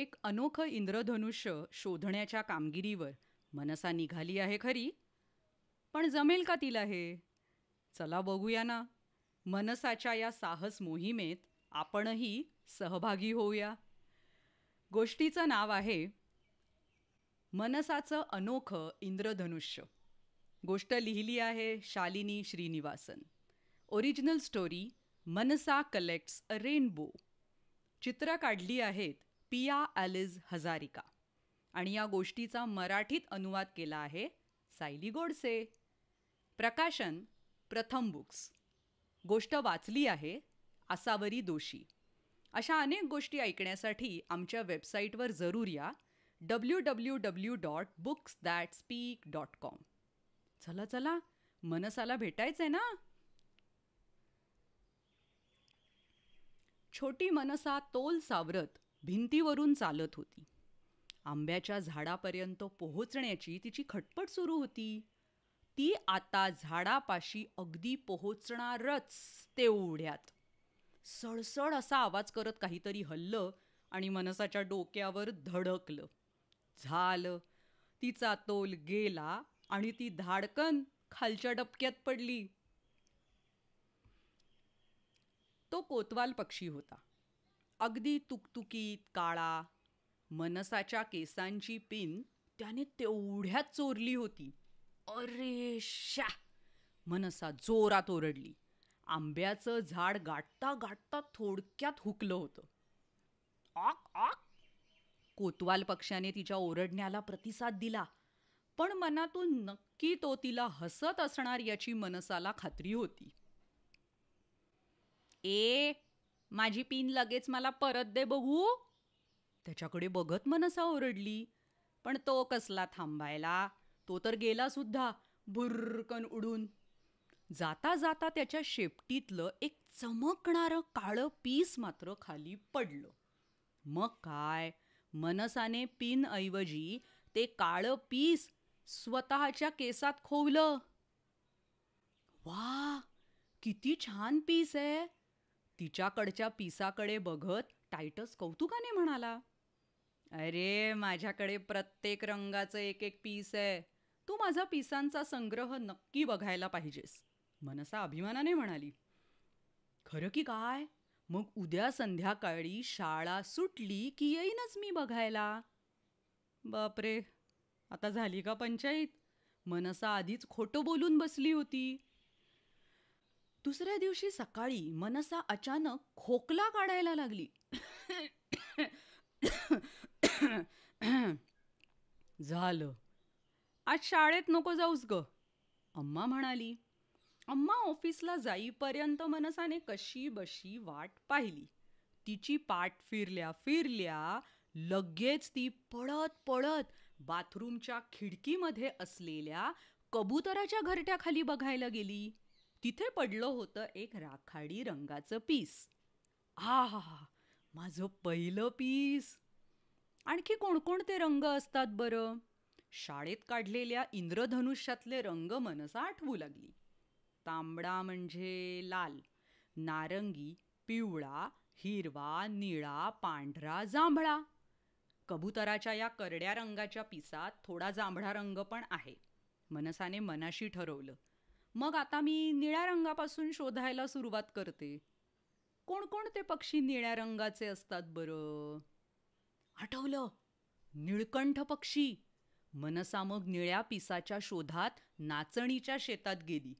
एक अनोखं इंद्रधनुष्य शोधण्याच्या कामगिरीवर मनसा निघाली आहे खरी पण जमेल का तिला हे चला बघूया ना मनसाच्या या साहस मोहिमेत आपणही सहभागी होऊया गोष्टीचं नाव आहे मनसाचं अनोखं इंद्रधनुष्य गोष्ट लिहिली आहे Shalini Srinivasan original story Manasa collects a rainbow चित्र काढली आहेत पिया ॲलिज हजारिका आणि या गोष्टीचा मराठीत अनुवाद केला आहे सायली गोडसे प्रकाशन प्रथम बुक्स गोष्ट वाचली आहे आसावरी दोषी अशा अनेक गोष्टी ऐकण्यासाठी आमच्या वेबसाईटवर जरूर या W W W dot books that speak dot com चला चला मनसाला भेटायचं आहे ना छोटी मनसा तोल सावरत भिंतीवरून चालत होती आंब्याच्या झाडापर्यंत पोहोचण्याची तिची खटपट सुरू होती ती आता झाडापाशी अगदी पोहोचणारच तेवढ्यात सळसळ असा आवाज करत काहीतरी हल्लं आणि मनसाच्या डोक्यावर धडकलं झालं तिचा तोल गेला आणि ती धाडकन खालच्या डबक्यात पडली तो कोतवाल पक्षी होता अगदी तुकतुकीत काळा मनसाच्या केसांची पिन त्याने तेवढ्यात चोरली होती अरे शा मनसा जोरात ओरडली आंब्याचं झाड गाठता गाठता थोडक्यात हुकलं होतं आक आक कोतवाल पक्षाने तिच्या ओरडण्याला प्रतिसाद दिला पण मनातून नक्की तो तिला हसत असणार याची मनसाला खात्री होती ए माझी पिन लगेच मला परत दे बघू त्याच्याकडे बघत मनसा ओरडली पण तो कसला थांबायला तो तर गेला सुद्धा भुरकन उडून जाता जाता त्याच्या शेपटीतलं एक चमकणारं काळं पीस मात्र खाली पडलं मग काय मनसाने ऐवजी ते काळं पीस स्वतःच्या केसात खोवलं वा किती छान पीस आहे तिच्याकडच्या पिसाकडे बघत टायटस कौतुकाने म्हणाला अरे माझ्याकडे प्रत्येक रंगाचं एक एक पीस आहे तू माझा पिसांचा संग्रह नक्की बघायला पाहिजेस मनसा अभिमानाने म्हणाली खरं की काय मग उद्या संध्याकाळी शाळा सुटली की येईनच मी बघायला बापरे आता झाली का पंचायत मनसा आधीच खोटं बोलून बसली होती दुसऱ्या दिवशी सकाळी मनसा अचानक खोकला काढायला लागली झालं आज शाळेत नको जाऊस ग अम्मा म्हणाली अम्मा ऑफिसला जाईपर्यंत मनसाने कशी बशी वाट पाहिली तिची पाठ फिरल्या फिरल्या लगेच ती पळत पळत बाथरूमच्या खिडकीमध्ये असलेल्या कबुतराच्या घरट्याखाली बघायला गेली तिथे पडलं होतं एक राखाडी रंगाचं पीस हा हा माझं पहिलं पीस आणखी कोणकोणते रंग असतात बरं शाळेत काढलेल्या इंद्रधनुष्यातले रंग मनसा आठवू लागली तांबडा म्हणजे लाल नारंगी पिवळा हिरवा निळा पांढरा जांभळा कबुतराच्या या करड्या रंगाच्या पिसात थोडा जांभळा रंग पण आहे मनसाने मनाशी ठरवलं मग आता मी निळ्या रंगापासून शोधायला सुरुवात करते कोणकोणते पक्षी निळ्या रंगाचे असतात बरं आठवलं निळकंठ पक्षी मनसा मग निळ्या पिसाच्या शोधात नाचणीच्या शेतात गेली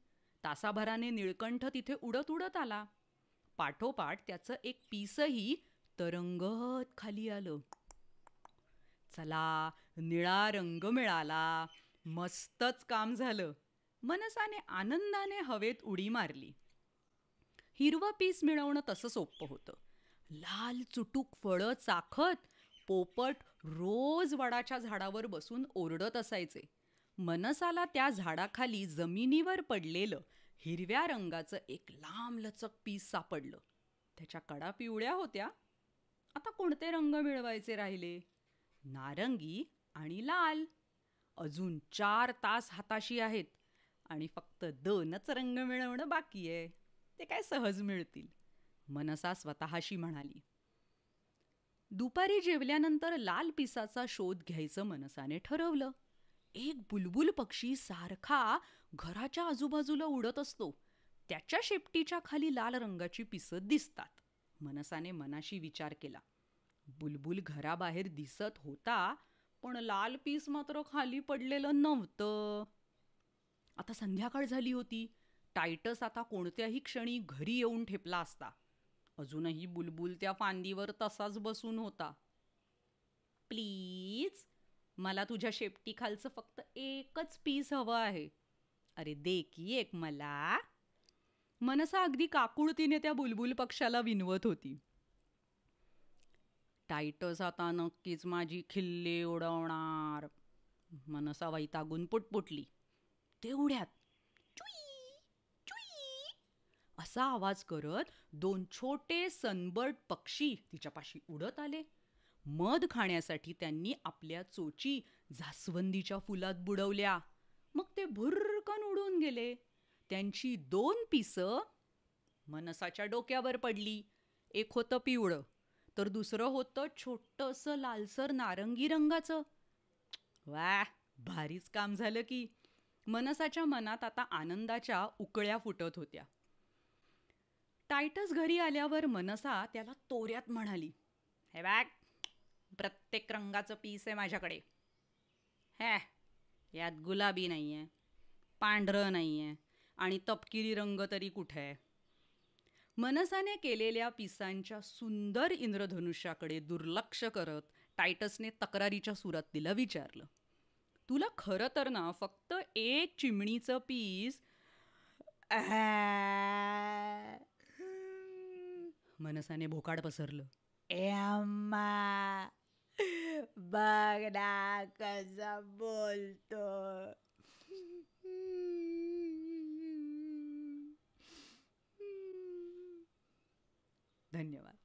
तासाभराने निळकंठ तिथे उडत उडत आला पाठोपाठ त्याचं एक पीसही तरंगत खाली आलं चला निळा रंग मिळाला मस्तच काम झालं मनसाने आनंदाने हवेत उडी मारली हिरवं पीस मिळवणं तसं सोपं होतं लाल चुटूक फळं चाखत पोपट रोज वडाच्या झाडावर बसून ओरडत असायचे मनसाला त्या झाडाखाली जमिनीवर पडलेलं हिरव्या रंगाचं एक लांब लचक पीस सापडलं त्याच्या कडा पिवळ्या होत्या आता कोणते रंग मिळवायचे राहिले नारंगी आणि लाल अजून चार तास हाताशी आहेत आणि फक्त दोनच रंग मिळवणं बाकी आहे ते काय सहज मिळतील मनसा स्वतःशी म्हणाली दुपारी जेवल्यानंतर लाल पिसाचा शोध घ्यायचं मनसाने ठरवलं एक बुलबुल पक्षी सारखा घराच्या आजूबाजूला उडत असतो त्याच्या शेपटीच्या खाली लाल रंगाची पिसं दिसतात मनसाने मनाशी विचार केला बुलबुल घराबाहेर दिसत होता पण लाल पीस मात्र खाली पडलेलं नव्हतं आता संध्याकाळ झाली होती टायटस आता कोणत्याही क्षणी घरी येऊन ठेपला असता अजूनही बुलबुल त्या फांदीवर तसाच बसून होता प्लीज मला तुझ्या शेपटीखालचं फक्त एकच पीस हवं आहे अरे दे की एक मला मनसा अगदी काकुळतीने त्या बुलबुल पक्षाला विनवत होती टायटस आता नक्कीच माझी खिल्ले उडवणार मनसा वैतागून पुटपुटली तेवढ्यात चुई असा आवाज करत दोन छोटे सनबर्ड पक्षी तिच्यापाशी उडत आले मध खाण्यासाठी त्यांनी आपल्या चोची जास्वंदीच्या फुलात बुडवल्या मग ते भुरकन उडून गेले त्यांची दोन पिसं मनसाच्या डोक्यावर पडली एक होतं पिवळं तर दुसरं होतं छोटंसं लालसर नारंगी रंगाचं वा भारीच काम झालं की मनसाच्या मनात आता आनंदाच्या उकळ्या फुटत होत्या टायटस घरी आल्यावर मनसा त्याला तोऱ्यात म्हणाली हे बॅग प्रत्येक रंगाचं पीस आहे माझ्याकडे हे यात गुलाबी नाही आहे पांढरं नाही आहे आणि तपकिरी रंग तरी कुठे आहे मनसाने केलेल्या पिसांच्या सुंदर इंद्रधनुष्याकडे दुर्लक्ष करत टायटसने तक्रारीच्या सुरात तिला विचारलं तुला खरं तर ना फक्त एक चिमणीचं पीस मनसाने भोकाड पसरलं एम्मा बघ ना कसा बोलतो धन्यवाद